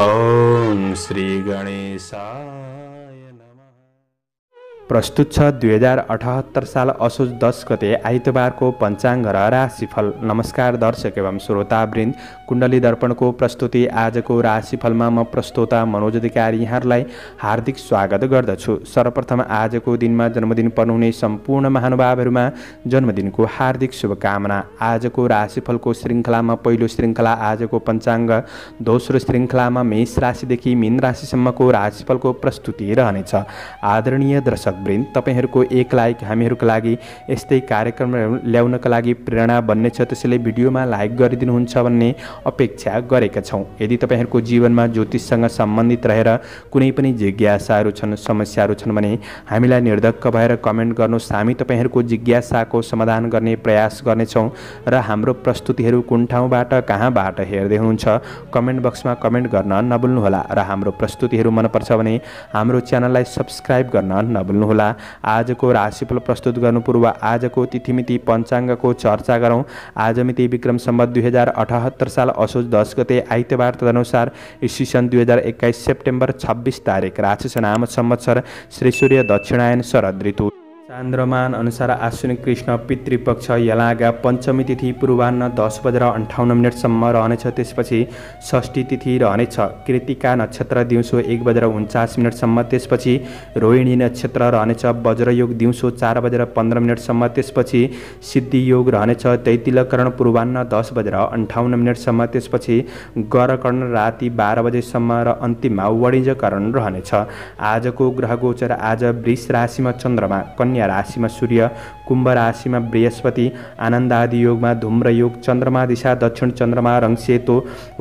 ॐ श्रीगणेशा प्रस्तुत छ दुई हजार अठहत्तर साल असोज दस गते आइतबारको पञ्चाङ्ग र राशिफल नमस्कार दर्शक एवं श्रोतावृन्द कुण्डली दर्पणको प्रस्तुति आजको राशिफलमा म प्रस्तोता मनोज अधिकारी यहाँहरूलाई हार्दिक स्वागत गर्दछु सर्वप्रथम आजको दिनमा जन्मदिन पर्नुहुने सम्पूर्ण महानुभावहरूमा जन्मदिनको हार्दिक शुभकामना आजको राशिफलको श्रृङ्खलामा पहिलो श्रृङ्खला आजको पञ्चाङ्ग दोस्रो श्रृङ्खलामा मेष राशिदेखि मीन राशिसम्मको राशिफलको प्रस्तुति रहनेछ आदरणीय दर्शक दर्शक तपाईँहरूको एक लाइक हामीहरूको लागि यस्तै कार्यक्रम ल्याउनका लागि प्रेरणा बन्ने छ त्यसैले भिडियोमा लाइक गरिदिनुहुन्छ भन्ने अपेक्षा गरेका छौँ यदि तपाईँहरूको जीवनमा ज्योतिषसँग सम्बन्धित रहेर कुनै पनि जिज्ञासाहरू छन् समस्याहरू छन् भने हामीलाई निर्धक्क भएर कमेन्ट गर्नुहोस् हामी तपाईँहरूको जिज्ञासाको समाधान गर्ने प्रयास गर्नेछौँ र हाम्रो प्रस्तुतिहरू कुन ठाउँबाट कहाँबाट हेर्दै हुनुहुन्छ कमेन्ट बक्समा कमेन्ट गर्न नभुल्नुहोला र हाम्रो प्रस्तुतिहरू मनपर्छ भने हाम्रो च्यानललाई सब्सक्राइब गर्न नभुल्नु गर्नुहोला आजको राशिफल प्रस्तुत गर्नु पूर्व आजको तिथिमिति पञ्चाङ्गको चर्चा गरौँ आज मिति विक्रम सम्बत दुई हजार अठहत्तर साल असोज दस गते आइतबार तदनुसार इसी सन् दुई हजार एक्काइस सेप्टेम्बर छब्बिस तारिक राक्षस नाम सर श्री सूर्य दक्षिणायन शरद ऋतु चान्द्रमान अनुसार आश्विन कृष्ण पितृपक्ष यलागा पञ्चमी तिथि पूर्वान्न दस बजेर अन्ठाउन्न मिनटसम्म रहनेछ त्यसपछि षष्ठी तिथि रहनेछ कृतिका नक्षत्र दिउँसो एक बजेर उन्चास मिनटसम्म त्यसपछि रोहिणी नक्षत्र रहनेछ वज्रयोग दिउँसो चार बजेर पन्ध्र मिनटसम्म त्यसपछि सिद्धियोग रहनेछ दैतिलकरण पूर्वान्न दस बजेर अन्ठाउन्न मिनटसम्म त्यसपछि गरकर्ण राति बाह्र बजेसम्म र अन्तिममा वणिजकरण रहनेछ आजको ग्रह गोचर आज वृष राशिमा चन्द्रमा कन्या कन्या राशिमा सूर्य कुम्भ राशिमा बृहस्पति आनन्द आदि योगमा धुम्र योग चन्द्रमा दिशा दक्षिण चन्द्रमा रङसेतो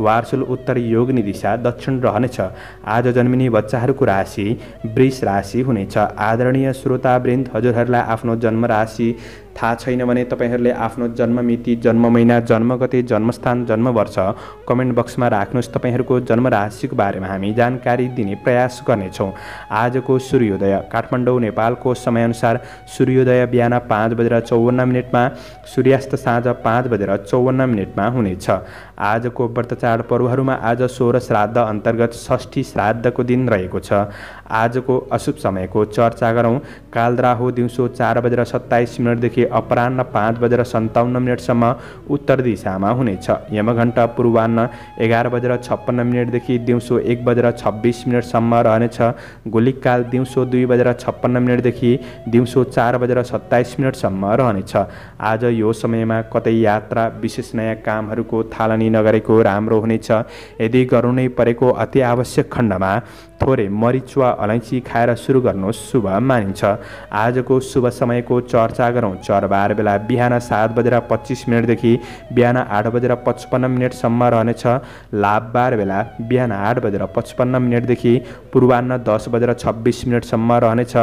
वार्सुल उत्तर योगनी दिशा दक्षिण रहनेछ आज जन्मिने बच्चाहरूको राशि वृष राशि हुनेछ आदरणीय श्रोतावृन्द हजुरहरूलाई आफ्नो जन्म राशि थाहा छैन भने तपाईँहरूले आफ्नो जन्म मिति जन्म महिना जन्म गते जन्मस्थान जन्म वर्ष कमेन्ट बक्समा राख्नुहोस् तपाईँहरूको जन्म राशिको बारेमा हामी जानकारी दिने प्रयास गर्नेछौँ आजको सूर्योदय काठमाडौँ नेपालको समयअनुसार सूर्योदय बिहान पाँच बजेर चौवन्न मिनटमा सूर्यास्त साँझ पाँच बजेर चौवन्न मिनटमा हुनेछ आजको व्रत चाडपर्वहरूमा आज सोह्र श्राद्ध अन्तर्गत षष्ठी श्राद्धको दिन रहेको छ आजको अशुभ समयको चर्चा गरौँ राहु दिउँसो चार बजेर सत्ताइस मिनटदेखि अपरान्न पाँच बजेर सन्ताउन्न मिनटसम्म उत्तर दिशामा हुनेछ यमघण्ट पूर्वान्न एघार बजेर छप्पन्न मिनटदेखि दिउँसो एक बजेर छब्बिस मिनटसम्म रहनेछ गोलिककाल दिउँसो दुई बजेर छप्पन्न मिनटदेखि दिउँसो चार बजेर सत्ताइस मिनटसम्म रहनेछ आज यो समयमा कतै यात्रा विशेष नयाँ कामहरूको थालनी पनि नगरेको राम्रो हुनेछ यदि गर्नु परेको अति आवश्यक खण्डमा थोरै मरिच वा अलैँची खाएर सुरु गर्नु शुभ मानिन्छ आजको शुभ समयको चर्चा गरौँ चरबार बेला बिहान सात बजेर पच्चिस मिनटदेखि बिहान आठ बजेर पचपन्न मिनटसम्म रहनेछ लाभबार बेला बिहान आठ बजेर पचपन्न मिनटदेखि पूर्वान्न दस बजेर छब्बिस मिनटसम्म रहनेछ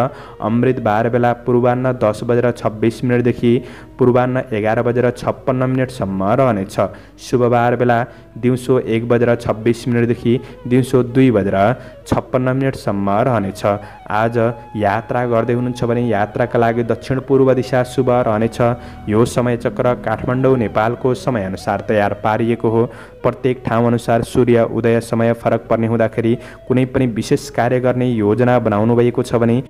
अमृत बार बेला पूर्वान्न दस बजेर छब्बिस मिनटदेखि पूर्वान्न एघार बजेर छप्पन्न मिनटसम्म रहनेछ शुभबार बुधबार बेला दिउँसो एक बजेर छब्बिस मिनटदेखि दिउँसो दुई बजेर छप्पन्न मिनटसम्म रहनेछ आज यात्रा गर्दै हुनुहुन्छ भने यात्राका लागि दक्षिण पूर्व दिशा शुभ रहनेछ यो समय चक्र काठमाडौँ नेपालको समयअनुसार तयार पारिएको हो प्रत्येक ठाउँअनुसार सूर्य उदय समय फरक पर्ने हुँदाखेरि कुनै पनि विशेष कार्य गर्ने योजना बनाउनु भएको छ भने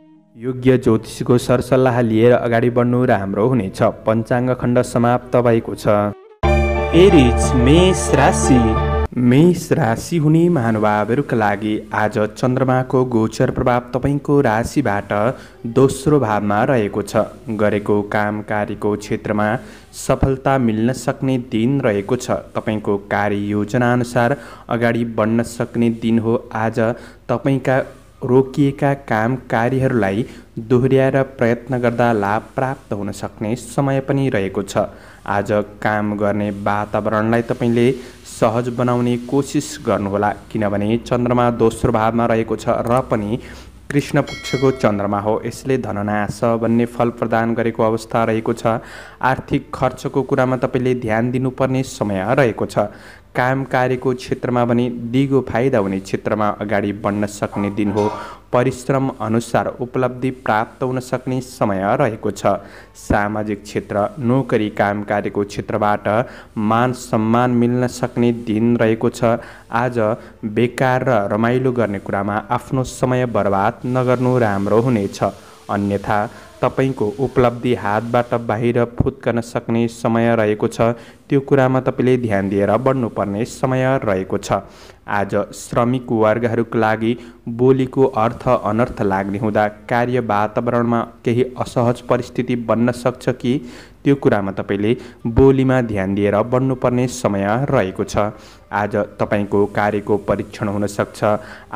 योग्य ज्योतिषको सरसल्लाह लिएर अगाडि बढ्नु राम्रो हुनेछ पञ्चाङ्ग खण्ड समाप्त भएको छ एरिज मेष राशि मेष राशि हुने महानुभावहरूका लागि आज चन्द्रमाको गोचर प्रभाव तपाईँको राशिबाट दोस्रो भावमा रहेको छ गरेको काम कार्यको क्षेत्रमा सफलता मिल्न सक्ने दिन रहेको छ तपाईँको कार्ययोजनाअनुसार अगाडि बढ्न सक्ने दिन हो आज तपाईँका रोकिएका काम कार्यहरूलाई दोहोऱ्याएर प्रयत्न गर्दा लाभ प्राप्त हुन सक्ने समय पनि रहेको छ आज काम गर्ने वातावरणलाई तपाईँले सहज बनाउने कोसिस गर्नुहोला किनभने चन्द्रमा दोस्रो भावमा रहेको छ र पनि कृष्ण पक्षको चन्द्रमा हो यसले धननाश भन्ने फल प्रदान गरेको अवस्था रहेको छ आर्थिक खर्चको कुरामा तपाईँले ध्यान दिनुपर्ने समय रहेको छ काम कार्यको क्षेत्रमा भने दिगो फाइदा हुने क्षेत्रमा अगाडि बढ्न सक्ने दिन हो परिश्रम अनुसार उपलब्धि प्राप्त हुन सक्ने समय रहेको छ सामाजिक क्षेत्र नोकरी काम कार्यको क्षेत्रबाट मान सम्मान मिल्न सक्ने दिन रहेको छ आज बेकार र रमाइलो गर्ने कुरामा आफ्नो समय बर्बाद नगर्नु राम्रो हुनेछ अन्यथा तपाईँको उपलब्धि हातबाट बाहिर फुत्कन सक्ने समय रहेको छ त्यो कुरामा तपाईँले ध्यान दिएर बढ्नुपर्ने समय रहेको छ आज श्रमिक वर्गहरूको लागि बोलीको अर्थ अनर्थ लाग्ने हुँदा कार्य वातावरणमा केही असहज परिस्थिति बन्न सक्छ कि त्यो कुरामा तपाईँले बोलीमा ध्यान दिएर बढ्नुपर्ने समय रहेको छ आज तपाईँको कार्यको परीक्षण हुनसक्छ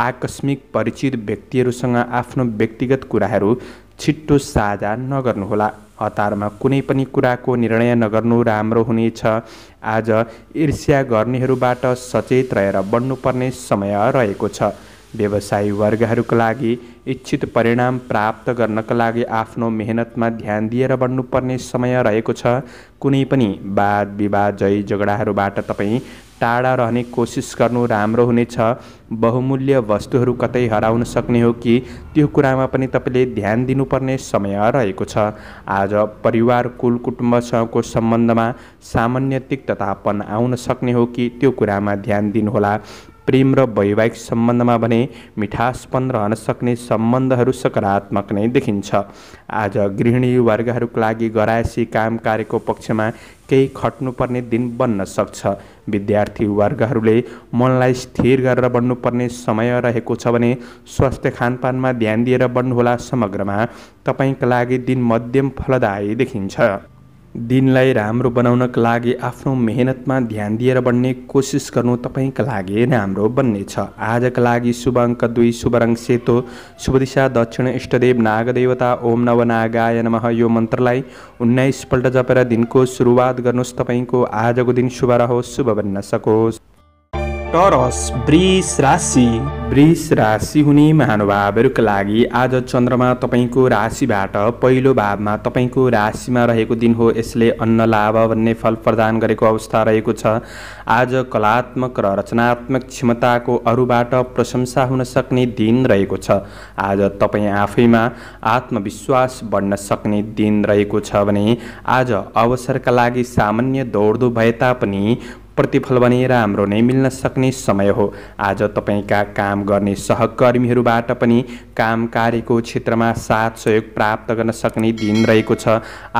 आकस्मिक परिचित व्यक्तिहरूसँग आफ्नो व्यक्तिगत कुराहरू छिट्टो साझा नगर्नुहोला हतारमा कुनै पनि कुराको निर्णय नगर्नु राम्रो हुनेछ आज ईर्ष्या गर्नेहरूबाट सचेत रहेर बढ्नुपर्ने समय रहेको छ व्यवसायी वर्गहरूका लागि इच्छित परिणाम प्राप्त गर्नका लागि आफ्नो मेहनतमा ध्यान दिएर बढ्नुपर्ने समय रहेको छ कुनै पनि वाद विवाद जय झगडाहरूबाट तपाईँ टाढा रहने कोसिस गर्नु राम्रो हुनेछ बहुमूल्य वस्तुहरू कतै हराउन सक्ने हो कि त्यो कुरामा पनि तपाईँले ध्यान दिनुपर्ने समय रहेको छ आज परिवार कुल कुटुम्बसँगको सम्बन्धमा सामान्य तिक्ततापन आउन सक्ने हो कि त्यो कुरामा ध्यान दिनुहोला प्रेम र वैवाहिक सम्बन्धमा भने मिठासपन रहन सक्ने सम्बन्धहरू सकारात्मक नै देखिन्छ आज गृहिणी वर्गहरूको लागि गरायसी काम कार्यको पक्षमा केही खट्नुपर्ने दिन बन्न सक्छ विद्यार्थी वर्गहरूले मनलाई स्थिर गरेर बन्नुपर्ने समय रहेको छ भने स्वास्थ्य खानपानमा ध्यान दिएर बन्नुहोला समग्रमा तपाईँका लागि दिन मध्यम फलदायी देखिन्छ दिनलाई राम्रो बनाउनका लागि आफ्नो मेहनतमा ध्यान दिएर बन्ने कोसिस गर्नु तपाईँका लागि राम्रो बन्नेछ आजका लागि शुभ अङ्क दुई शुभ रङ सेतो शुभ दिशा दक्षिण इष्टदेव नागदेवता ओम नव नागाय नमः यो मन्त्रलाई उन्नाइसपल्ट जपेर दिनको सुरुवात गर्नुहोस् तपाईँको आजको दिन शुभ रहोस् शुभ बन्न सकोस् टरस वृष राशि वृष राशि हुने महानुभावहरूका लागि आज चन्द्रमा तपाईँको राशिबाट पहिलो भावमा तपाईँको राशिमा रहेको दिन हो यसले अन्न लाभ भन्ने फल प्रदान गरेको अवस्था रहेको छ आज कलात्मक र रचनात्मक क्षमताको अरूबाट प्रशंसा हुन सक्ने दिन रहेको छ आज तपाईँ आफैमा आत्मविश्वास बढ्न सक्ने दिन रहेको छ भने आज अवसरका लागि सामान्य दौडदो भए तापनि प्रतिफल भने राम्रो नै मिल्न सक्ने समय हो आज तपाईँका काम गर्ने सहकर्मीहरूबाट पनि काम कार्यको क्षेत्रमा साथ सहयोग प्राप्त गर्न सक्ने दिन रहेको छ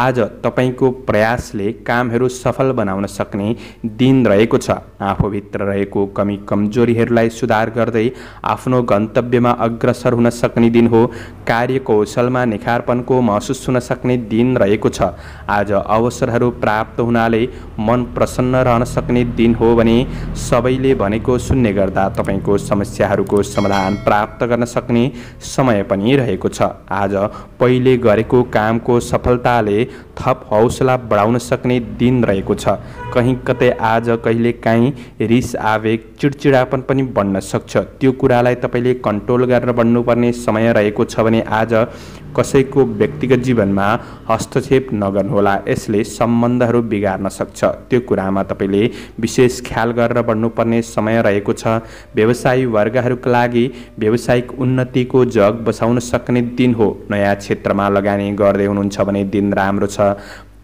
आज तपाईँको प्रयासले कामहरू सफल बनाउन सक्ने दिन रहेको छ आफूभित्र रहेको कमी कमजोरीहरूलाई सुधार गर्दै आफ्नो गन्तव्यमा अग्रसर हुन सक्ने दिन हो कार्यकौशलमा निखारपनको महसुस हुन सक्ने दिन रहेको छ आज अवसरहरू प्राप्त हुनाले मन प्रसन्न रहन सक्ने दिन हो भने सबैले भनेको सुन्ने गर्दा तपाईँको समस्याहरूको समाधान प्राप्त गर्न सक्ने समय पनि रहेको छ आज पहिले गरेको कामको सफलताले थप हौसला बढाउन सक्ने दिन रहेको छ कहीँ कतै आज कहिले काहीँ रिस आवेग चिडचिडापन पनि बन्न सक्छ त्यो कुरालाई तपाईँले कन्ट्रोल गरेर बन्नुपर्ने समय रहेको छ भने आज कसैको व्यक्तिगत जीवनमा हस्तक्षेप नगर्नुहोला यसले सम्बन्धहरू बिगार्न सक्छ त्यो कुरामा तपाईँले विशेष ख्याल गरेर बढ्नुपर्ने समय रहेको छ व्यवसायी वर्गहरूका लागि व्यावसायिक उन्नतिको जग बसाउन सक्ने दिन हो नयाँ क्षेत्रमा लगानी गर्दै हुनुहुन्छ भने दिन राम्रो छ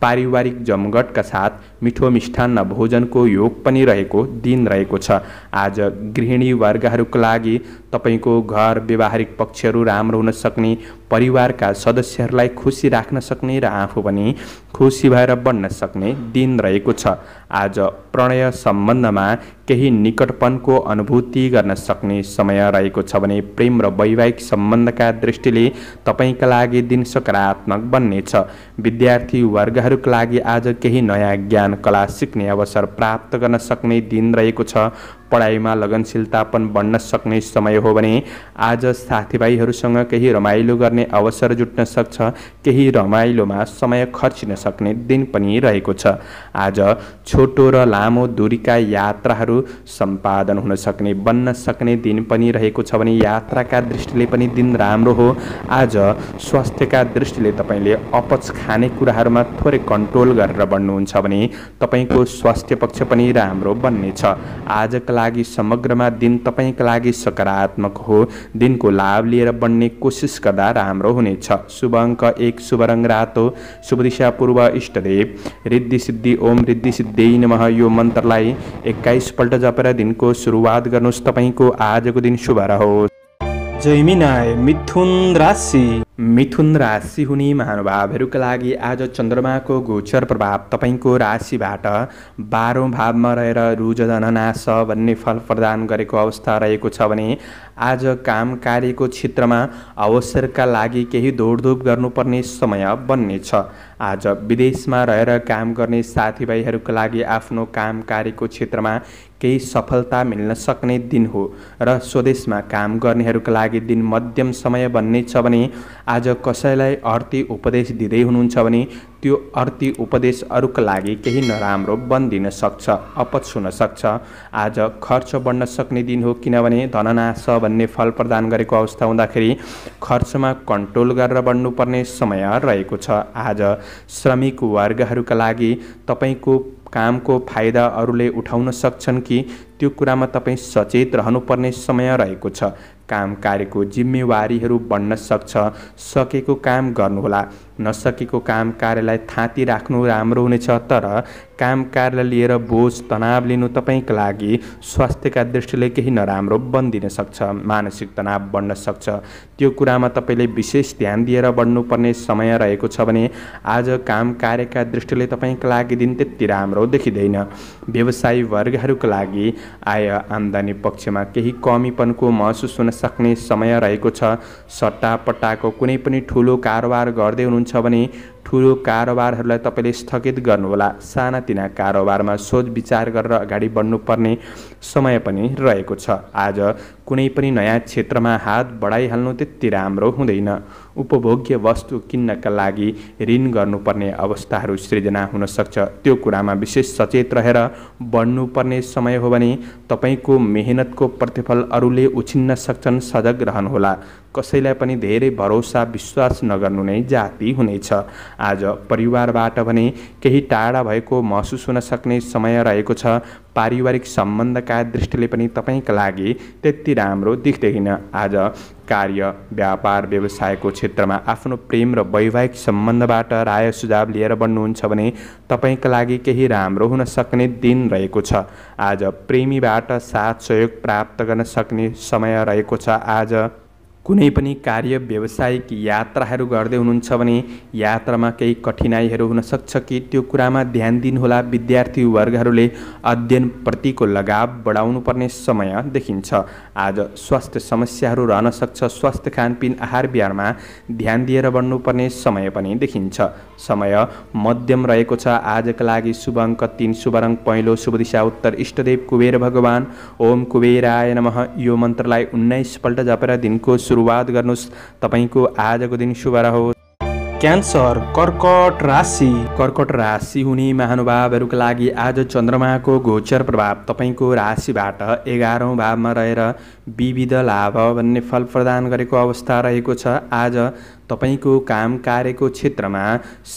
पारिवारिक जमघटका साथ मिठो मिष्ठान्न भोजनको योग पनि रहेको दिन रहेको छ आज गृहिणी वर्गहरूको लागि तपाईँको घर व्यवहारिक पक्षहरू राम्रो हुन सक्ने परिवारका सदस्यहरूलाई खुसी राख्न सक्ने र आफू पनि खुसी भएर बन्न सक्ने दिन रहेको छ आज प्रणय सम्बन्धमा केही निकटपनको अनुभूति गर्न सक्ने समय रहेको छ भने प्रेम र वैवाहिक सम्बन्धका दृष्टिले तपाईँका लागि दिन सकारात्मक बन्नेछ विद्यार्थी वर्गहरूका लागि आज केही नयाँ ज्ञान कला सिक्ने अवसर प्राप्त गर्न सक्ने दिन रहेको छ पढाइमा लगनशीलता पनि बढ्न सक्ने समय हो भने आज साथीभाइहरूसँग केही रमाइलो गर्ने अवसर जुट्न सक्छ केही रमाइलोमा समय खर्चिन सक्ने दिन पनि रहेको छ आज छोटो र लामो दूरीका यात्राहरू सम्पादन हुन सक्ने बन्न सक्ने दिन पनि रहेको छ भने यात्राका दृष्टिले पनि दिन राम्रो हो आज स्वास्थ्यका दृष्टिले तपाईँले अपच खाने कुराहरूमा थोरै कन्ट्रोल गरेर बढ्नुहुन्छ भने तपाईँको स्वास्थ्य पक्ष पनि राम्रो बन्नेछ आजका लागि समग्रमा दिन तपाईँका लागि सकारात्मक हो दिनको लाभ लिएर बन्ने कोसिस गर्दा राम्रो हुनेछ शुभ अङ्क एक शुभ रङ रातो शुभ दिशा पूर्व इष्टदेव रिद्धि सिद्धि ओम रिद्धि सिद्धि नमः यो मन्त्रलाई एक्काइसपल्ट जपेर दिनको सुरुवात गर्नुहोस् तपाईँको आजको दिन शुभ रहोस् जयमिनाय मिथुन राशि मिथुन राशि हुने महानुभावहरूका लागि आज चन्द्रमाको गोचर प्रभाव तपाईँको राशिबाट बाह्रौँ भावमा रहेर रुजधननाश भन्ने फल प्रदान गरेको अवस्था रहेको छ भने आज काम कार्यको क्षेत्रमा अवसरका लागि केही दौडधुप गर्नुपर्ने समय बन्नेछ आज विदेशमा रहेर काम गर्ने साथीभाइहरूका लागि आफ्नो काम कार्यको क्षेत्रमा केही सफलता मिल्न सक्ने दिन हो र स्वदेशमा काम गर्नेहरूका लागि दिन मध्यम समय बन्नेछ भने आज कसैलाई अर्थी उपदेश दिँदै हुनुहुन्छ भने त्यो अर्थी उपदेश अरूका लागि केही नराम्रो बनिदिन सक्छ अपच हुन सक्छ आज खर्च बढ्न सक्ने दिन हो किनभने धननाश भन्ने फल प्रदान गरेको अवस्था हुँदाखेरि खर्चमा कन्ट्रोल गरेर बढ्नुपर्ने समय रहेको छ आज श्रमिक वर्गहरूका लागि तपाईँको कामको फाइदा अरूले उठाउन सक्छन् कि त्यो कुरामा तपाईँ सचेत रहनुपर्ने समय रहेको छ काम कार्यको जिम्मेवारीहरू बढ्न सक्छ सकेको काम गर्नुहोला नसकेको काम कार्यलाई थाँती राख्नु राम्रो हुनेछ तर काम कार्यलाई लिएर बोझ तनाव लिनु तपाईँका लागि स्वास्थ्यका दृष्टिले केही नराम्रो बनिदिन सक्छ मानसिक तनाव बढ्न सक्छ त्यो कुरामा तपाईँले विशेष ध्यान दिएर बढ्नुपर्ने समय रहेको छ भने आज काम कार्यका दृष्टिले तपाईँका लागि दिन त्यति राम्रो देखिँदैन व्यवसायी वर्गहरूको लागि आय आम्दानी पक्षमा केही कमीपनको महसुस हुन सक्ने समय रहेको छ सट्टापट्टाको कुनै पनि ठुलो कारोबार गर्दै हुनु हुनुहुन्छ भने ठुलो कारोबारहरूलाई तपाईँले स्थगित गर्नुहोला सानातिना कारोबारमा सोच विचार गरेर अगाडि बढ्नुपर्ने समय पनि रहेको छ आज कुनै पनि नयाँ क्षेत्रमा हात बढाइहाल्नु त्यति राम्रो हुँदैन उपभोग्य वस्तु किन्नका लागि ऋण गर्नुपर्ने अवस्थाहरू सृजना हुनसक्छ त्यो कुरामा विशेष सचेत रहेर बढ्नुपर्ने समय हो भने तपाईँको मेहनतको प्रतिफल अरूले उछिन्न सक्छन् सजग रहनुहोला कसैलाई पनि धेरै भरोसा विश्वास नगर्नु नै जाति हुनेछ आज परिवारबाट भने केही टाढा भएको महसुस हुन सक्ने समय रहेको छ पारिवारिक सम्बन्धका दृष्टिले पनि तपाईँका लागि त्यति राम्रो देख्दैन आज कार्य व्यापार व्यवसायको क्षेत्रमा आफ्नो प्रेम र वैवाहिक सम्बन्धबाट राय सुझाव लिएर बन्नुहुन्छ भने तपाईँका लागि केही राम्रो हुन सक्ने दिन रहेको छ आज प्रेमीबाट साथ सहयोग प्राप्त गर्न सक्ने समय रहेको छ आज कुनै पनि कार्य व्यावसायिक यात्राहरू गर्दै हुनुहुन्छ भने यात्रामा केही कठिनाइहरू हुनसक्छ कि त्यो कुरामा ध्यान दिनुहोला विद्यार्थीवर्गहरूले अध्ययनप्रतिको लगाव बढाउनुपर्ने समय देखिन्छ आज स्वास्थ्य समस्याहरू रहन सक्छ स्वास्थ्य खानपिन आहार विहारमा ध्यान दिएर बढ्नुपर्ने समय पनि देखिन्छ समय मध्यम रहेको छ आजका लागि शुभ अङ्क तिन शुभ रङ पहिलो शुभ दिशा उत्तर इष्टदेव कुबेर भगवान् ओम कुबेराय नमः यो मन्त्रलाई उन्नाइसपल्ट जपेर दिनको सुरुवात गर्नुहोस् तपाईँको आजको दिन शुभ रहोस् क्यान्सर कर्कट राशि कर्कट राशि हुने महानुभावहरूका लागि आज चन्द्रमाको गोचर प्रभाव तपाईँको राशिबाट एघारौँ भावमा रहेर विविध लाभ भन्ने फल प्रदान गरेको अवस्था रहेको छ आज तपाईँको काम कार्यको क्षेत्रमा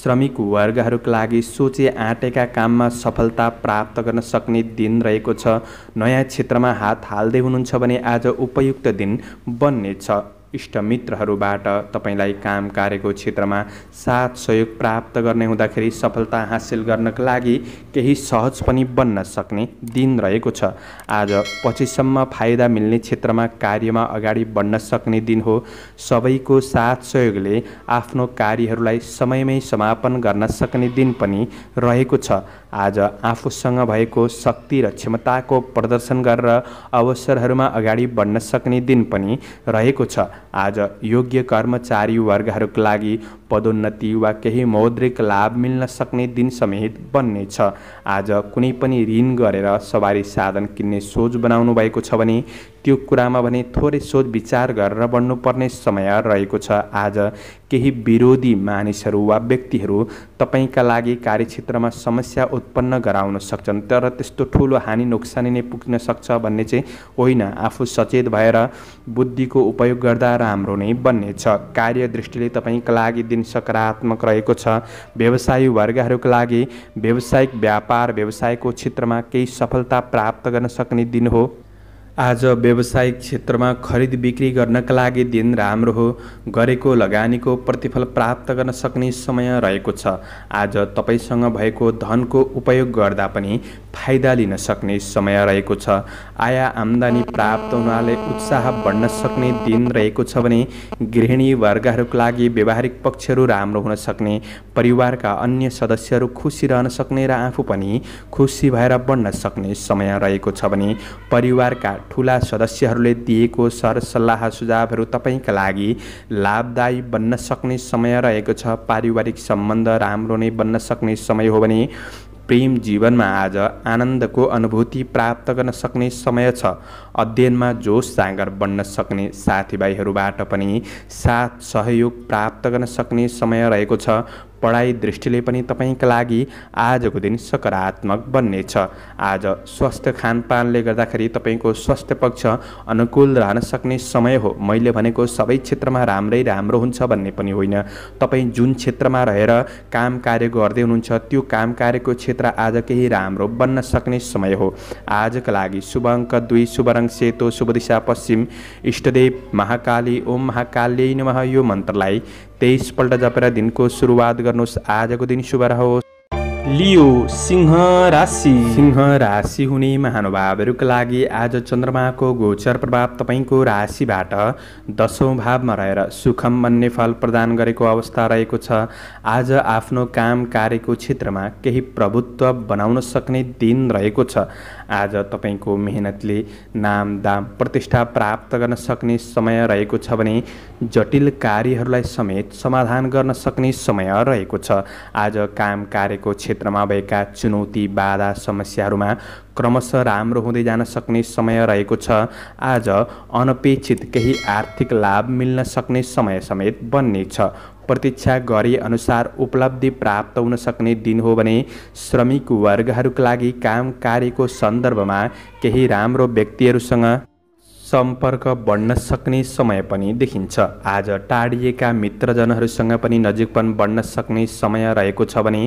श्रमिक वर्गहरूको लागि सोचे आँटेका काममा सफलता प्राप्त गर्न सक्ने दिन रहेको छ नयाँ क्षेत्रमा हात हाल्दै हुनुहुन्छ भने आज उपयुक्त दिन बन्नेछ इष्टमित्रहरूबाट तपाईँलाई काम कार्यको क्षेत्रमा साथ सहयोग प्राप्त गर्ने हुँदाखेरि सफलता हासिल गर्नका लागि केही सहज पनि बन्न सक्ने दिन रहेको छ आज पछिसम्म फाइदा मिल्ने क्षेत्रमा कार्यमा अगाडि बढ्न सक्ने दिन हो सबैको साथ सहयोगले आफ्नो कार्यहरूलाई समयमै समापन गर्न सक्ने दिन पनि रहेको छ आज आफूसँग भएको शक्ति र क्षमताको प्रदर्शन गरेर अवसरहरूमा अगाडि बढ्न सक्ने दिन पनि रहेको छ आज योग्य कर्मचारी वर्गहरूको लागि पदोन्नति वा केही मौद्रिक लाभ मिल्न सक्ने दिन समेत बन्नेछ आज कुनै पनि ऋण गरेर सवारी साधन किन्ने सोच बनाउनु भएको छ भने त्यो कुरामा भने थोरै सोच विचार गरेर बढ्नुपर्ने समय रहेको छ आज केही विरोधी मानिसहरू वा व्यक्तिहरू तपाईँका लागि कार्यक्षेत्रमा समस्या उत् उत्पन्न गराउन सक्छन् तर त्यस्तो ठुलो हानि नोक्सानी नै पुग्न सक्छ भन्ने चाहिँ होइन आफू सचेत भएर बुद्धिको उपयोग गर्दा राम्रो नै बन्नेछ दृष्टिले तपाईँका लागि दिन सकारात्मक रहेको छ व्यवसायी वर्गहरूको लागि व्यावसायिक व्यापार व्यवसायको क्षेत्रमा केही सफलता प्राप्त गर्न सक्ने दिन हो आज व्यावसायिक क्षेत्रमा खरिद बिक्री गर्नका लागि दिन राम्रो हो गरेको लगानीको प्रतिफल प्राप्त गर्न सक्ने समय रहेको छ आज तपाईँसँग भएको धनको उपयोग गर्दा पनि फाइदा लिन सक्ने समय रहेको छ आया आम्दानी प्राप्त हुनाले उत्साह बढ्न सक्ने दिन रहेको छ भने गृहिणी वर्गहरूको लागि व्यावहारिक पक्षहरू राम्रो हुन सक्ने परिवारका अन्य सदस्यहरू खुसी रहन सक्ने र आफू पनि खुसी भएर बढ्न सक्ने समय रहेको छ भने परिवारका ठुला सदस्यहरूले दिएको सरसल्लाह सुझावहरू तपाईँका लागि लाभदायी बन्न सक्ने समय रहेको छ पारिवारिक सम्बन्ध राम्रो नै बन्न सक्ने समय हो भने प्रेम जीवनमा आज आनन्दको अनुभूति प्राप्त गर्न सक्ने समय छ अध्ययनमा जोस जाँगर बन्न सक्ने साथीभाइहरूबाट पनि साथ सहयोग प्राप्त गर्न सक्ने समय रहेको छ पढाइ दृष्टिले पनि तपाईँका लागि आजको दिन सकारात्मक बन्नेछ आज स्वास्थ्य खानपानले गर्दाखेरि तपाईँको स्वास्थ्य पक्ष अनुकूल रहन सक्ने समय हो मैले भनेको सबै क्षेत्रमा राम्रै राम्रो हुन्छ भन्ने पनि होइन तपाईँ जुन क्षेत्रमा रहेर काम कार्य गर्दै हुनुहुन्छ त्यो काम कार्यको क्षेत्र आज केही राम्रो बन्न सक्ने समय हो आजका लागि शुभ अङ्क दुई शुभ रङ सेतो शुभ दिशा पश्चिम इष्टदेव महाकाली ओम महाकाली नमः यो मन्त्रलाई तेइसपल्ट जपेर दिनको सुरुवात गर्नुहोस् आजको दिन शुभ रहोस् लियो सिंह राशि सिंह राशि हुने महानुभावहरूका लागि आज चन्द्रमाको गोचर प्रभाव तपाईँको राशिबाट दसौँ भावमा रहेर सुखम भन्ने फल प्रदान गरेको अवस्था रहेको छ आज आफ्नो काम कार्यको क्षेत्रमा केही प्रभुत्व बनाउन सक्ने दिन रहेको छ आज तपाईँको मेहनतले नाम दाम प्रतिष्ठा प्राप्त गर्न सक्ने समय रहेको छ भने जटिल कार्यहरूलाई समेत समाधान गर्न सक्ने समय रहेको छ आज काम कार्यको क्षेत्रमा भएका चुनौती बाधा समस्याहरूमा क्रमशः राम्रो हुँदै जान सक्ने समय रहेको छ आज अनपेक्षित केही आर्थिक लाभ मिल्न सक्ने समय समेत बन्ने छ प्रतीक्षा गरे अनुसार उपलब्धि प्राप्त हुन सक्ने दिन हो भने श्रमिक वर्गहरूका लागि काम कार्यको सन्दर्भमा केही राम्रो व्यक्तिहरूसँग सम्पर्क बढ्न सक्ने समय पनि देखिन्छ आज टाढिएका मित्रजनहरूसँग पनि नजिकपन बढ्न सक्ने समय रहेको छ भने